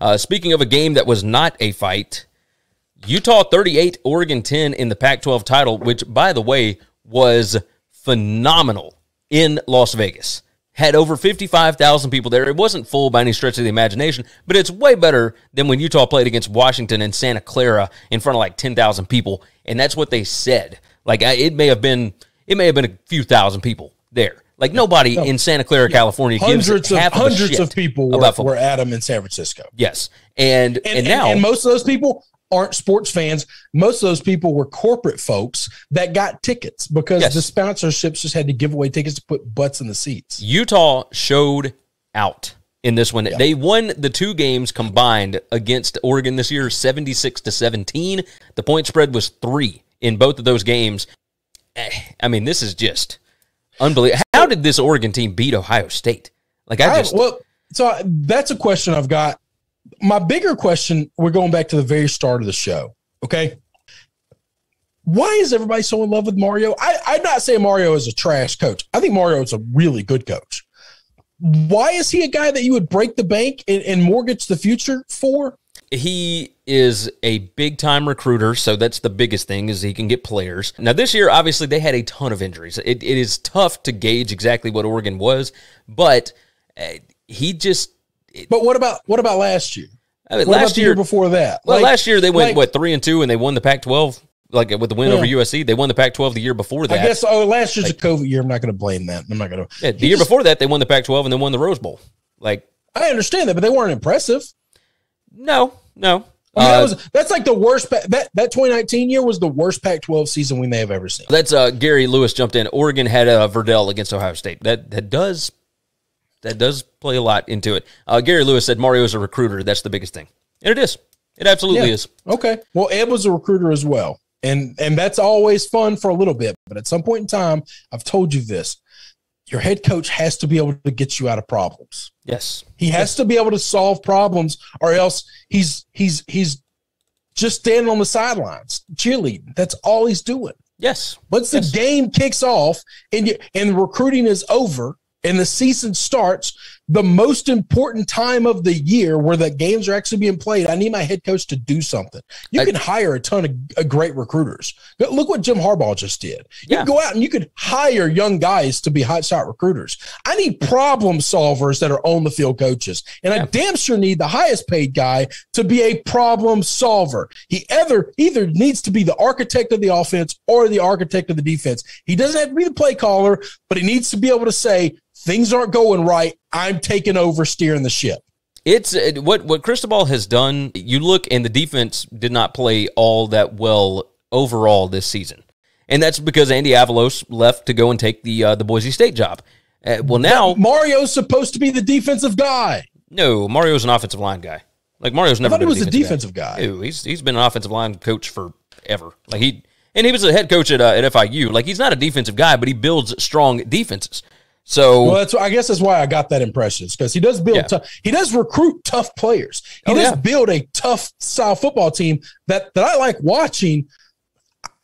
Uh, speaking of a game that was not a fight, Utah 38, Oregon 10 in the Pac 12 title, which, by the way, was phenomenal in Las Vegas. Had over 55,000 people there. It wasn't full by any stretch of the imagination, but it's way better than when Utah played against Washington and Santa Clara in front of like 10,000 people. And that's what they said. Like, it may have been. It may have been a few thousand people there, like nobody no. in Santa Clara, yeah. California, hundreds of hundreds of, of people were, about were at them in San Francisco. Yes, and and, and now and, and most of those people aren't sports fans. Most of those people were corporate folks that got tickets because yes. the sponsorships just had to give away tickets to put butts in the seats. Utah showed out in this one. Yeah. They won the two games combined against Oregon this year, 76 to 17. The point spread was three in both of those games. Eh, I mean, this is just unbelievable how did this Oregon team beat Ohio State? Like I just I, well, so that's a question I've got. My bigger question, we're going back to the very start of the show. Okay. Why is everybody so in love with Mario? I, I'm not saying Mario is a trash coach. I think Mario is a really good coach. Why is he a guy that you would break the bank and, and mortgage the future for? He is a big time recruiter, so that's the biggest thing is he can get players. Now this year, obviously they had a ton of injuries. It, it is tough to gauge exactly what Oregon was, but uh, he just. It, but what about what about last year? I mean, last year, year, before that, well, like, last year they went like, what three and two, and they won the Pac-12 like with the win yeah. over USC, they won the Pac-12 the year before that. I guess oh, last year's like, a COVID year. I'm not going to blame that. I'm not going to. Yeah, the year before that, they won the Pac-12 and then won the Rose Bowl. Like I understand that, but they weren't impressive. No, no, that uh, was, that's like the worst. That that 2019 year was the worst Pac-12 season we may have ever seen. That's uh, Gary Lewis jumped in. Oregon had uh, Verdell against Ohio State. That that does that does play a lot into it. Uh, Gary Lewis said Mario is a recruiter. That's the biggest thing, and it is. It absolutely yeah. is. Okay. Well, Ed was a recruiter as well, and and that's always fun for a little bit. But at some point in time, I've told you this: your head coach has to be able to get you out of problems. Yes. He has yes. to be able to solve problems or else he's he's he's just standing on the sidelines cheerleading. That's all he's doing. Yes. Once yes. the game kicks off and you, and recruiting is over and the season starts, the most important time of the year where the games are actually being played. I need my head coach to do something. You can I, hire a ton of, uh, great recruiters. Look what Jim Harbaugh just did. You yeah. go out and you could hire young guys to be hot shot recruiters. I need problem solvers that are on the field coaches. And yeah. I damn sure need the highest paid guy to be a problem solver. He either either needs to be the architect of the offense or the architect of the defense. He doesn't have to be the play caller, but he needs to be able to say, things aren't going right. I'm taking over steering the ship. It's uh, what what Cristobal has done. You look, and the defense did not play all that well overall this season, and that's because Andy Avalos left to go and take the uh, the Boise State job. Uh, well, now but Mario's supposed to be the defensive guy. No, Mario's an offensive line guy. Like Mario's never. I thought he was a defensive, guy. guy. he's he's been an offensive line coach forever. Like he and he was a head coach at uh, at FIU. Like he's not a defensive guy, but he builds strong defenses. So well, that's I guess that's why I got that impression because he does build yeah. He does recruit tough players. He oh, does yeah. build a tough style football team that that I like watching.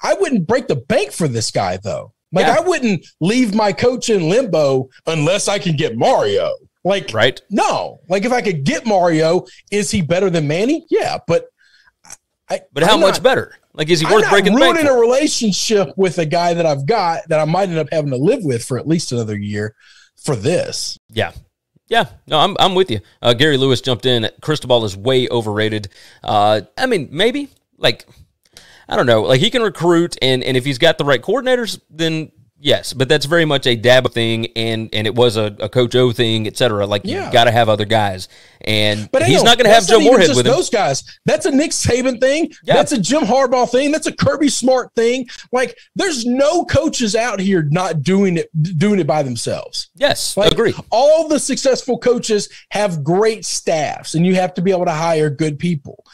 I wouldn't break the bank for this guy though. Like yeah. I wouldn't leave my coach in limbo unless I can get Mario. Like right? No. Like if I could get Mario, is he better than Manny? Yeah, but I, but how I'm much not, better? Like, is he worth breaking? Ruining a relationship with a guy that I've got that I might end up having to live with for at least another year for this. Yeah, yeah, no, I'm, I'm with you. Uh, Gary Lewis jumped in. Cristobal is way overrated. Uh, I mean, maybe like I don't know. Like he can recruit, and and if he's got the right coordinators, then Yes, but that's very much a dab thing, and and it was a, a Coach O thing, et cetera. Like yeah. you got to have other guys, and but he's know, not going to have Joe Moorhead with him. Those guys. That's a Nick Saban thing. Yeah. That's a Jim Harbaugh thing. That's a Kirby Smart thing. Like there's no coaches out here not doing it doing it by themselves. Yes, like, agree. All the successful coaches have great staffs, and you have to be able to hire good people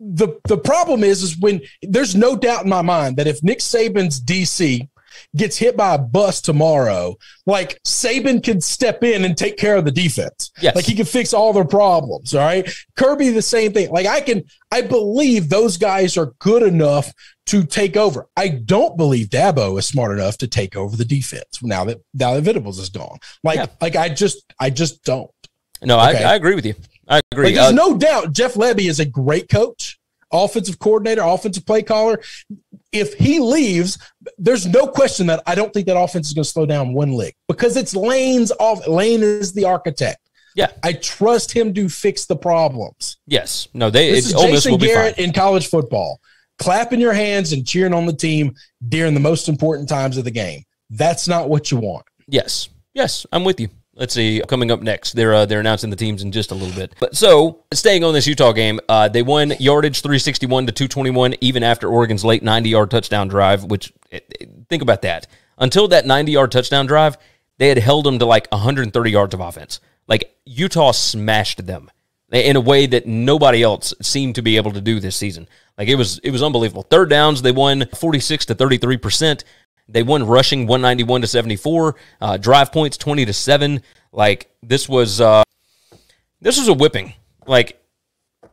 the the problem is is when there's no doubt in my mind that if Nick Saban's DC gets hit by a bus tomorrow, like Saban could step in and take care of the defense. Yes. Like he can fix all their problems. All right. Kirby, the same thing. Like I can, I believe those guys are good enough to take over. I don't believe Dabo is smart enough to take over the defense now that now that Venables is gone. Like, yeah. like I just, I just don't. No, okay. I, I agree with you. I agree. Like, there's uh, no doubt Jeff Levy is a great coach, offensive coordinator, offensive play caller if he leaves, there's no question that I don't think that offense is going to slow down one lick because it's Lane's off. Lane is the architect. Yeah, I trust him to fix the problems. Yes, no, they. This it, is Ole Miss Jason Garrett in college football, clapping your hands and cheering on the team during the most important times of the game. That's not what you want. Yes, yes, I'm with you. Let's see. Coming up next, they're uh, they're announcing the teams in just a little bit. But so staying on this Utah game, uh, they won yardage three sixty one to two twenty one, even after Oregon's late ninety yard touchdown drive. Which eh, eh, think about that. Until that ninety yard touchdown drive, they had held them to like one hundred and thirty yards of offense. Like Utah smashed them in a way that nobody else seemed to be able to do this season. Like it was it was unbelievable. Third downs, they won 46 to 33%. They won rushing 191 to 74, uh, drive points 20 to 7. Like this was uh, this was a whipping. Like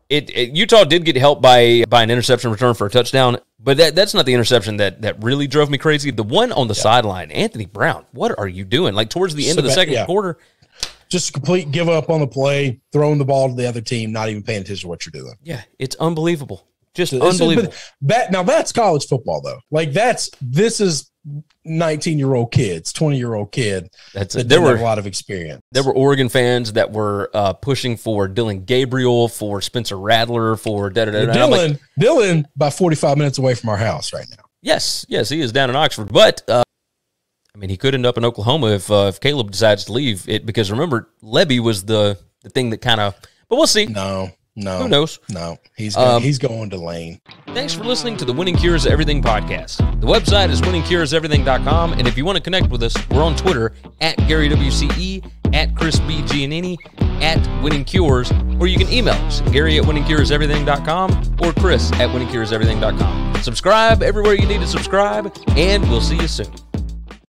it, it, Utah did get helped by by an interception return for a touchdown, but that that's not the interception that that really drove me crazy. The one on the yeah. sideline, Anthony Brown. What are you doing? Like towards the end so of the bad, second yeah. quarter, just complete give up on the play, throwing the ball to the other team, not even paying attention to what you're doing. Yeah, it's unbelievable. Just unbelievable. Is, that now that's college football though. Like that's this is 19 year old kids, 20 year old kid. That's that there were a lot of experience. There were Oregon fans that were uh, pushing for Dylan Gabriel, for Spencer Rattler, for da da da. Dylan, like, Dylan, by 45 minutes away from our house right now. Yes, yes, he is down in Oxford, but. Uh, I mean, he could end up in Oklahoma if uh, if Caleb decides to leave it because remember, Levy was the the thing that kind of. But we'll see. No, no. Who knows? No. He's going, um, he's going to Lane. Thanks for listening to the Winning Cures Everything podcast. The website is winningcureseverything.com. And if you want to connect with us, we're on Twitter at Gary WCE, at Chris B. Giannini, at Winning Cures, or you can email us, Gary at winningcureseverything.com or Chris at winningcureseverything.com. Subscribe everywhere you need to subscribe, and we'll see you soon.